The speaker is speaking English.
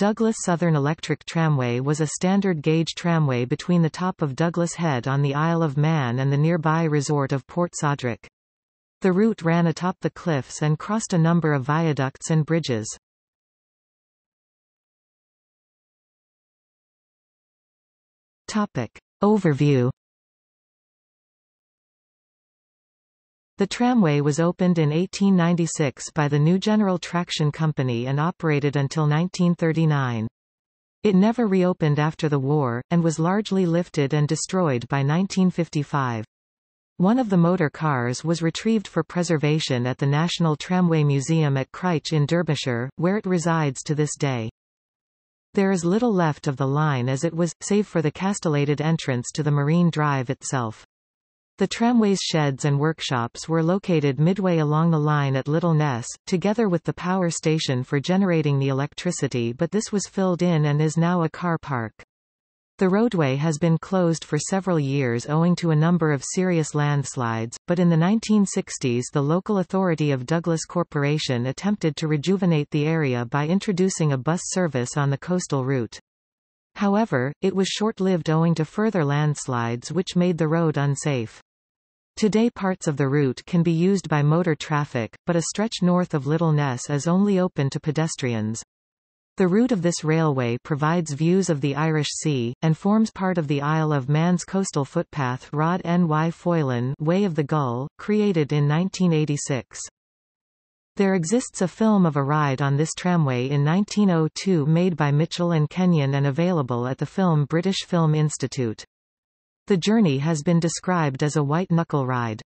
Douglas Southern Electric Tramway was a standard gauge tramway between the top of Douglas Head on the Isle of Man and the nearby resort of Port Sodrick. The route ran atop the cliffs and crossed a number of viaducts and bridges. Topic. Overview The tramway was opened in 1896 by the New General Traction Company and operated until 1939. It never reopened after the war, and was largely lifted and destroyed by 1955. One of the motor cars was retrieved for preservation at the National Tramway Museum at Crouch in Derbyshire, where it resides to this day. There is little left of the line as it was, save for the castellated entrance to the Marine Drive itself. The tramway's sheds and workshops were located midway along the line at Little Ness, together with the power station for generating the electricity but this was filled in and is now a car park. The roadway has been closed for several years owing to a number of serious landslides, but in the 1960s the local authority of Douglas Corporation attempted to rejuvenate the area by introducing a bus service on the coastal route. However, it was short-lived owing to further landslides which made the road unsafe. Today parts of the route can be used by motor traffic, but a stretch north of Little Ness is only open to pedestrians. The route of this railway provides views of the Irish Sea, and forms part of the Isle of Man's coastal footpath Rod N.Y. Foylan Way of the Gull, created in 1986. There exists a film of a ride on this tramway in 1902 made by Mitchell and Kenyon and available at the Film British Film Institute. The journey has been described as a white-knuckle ride.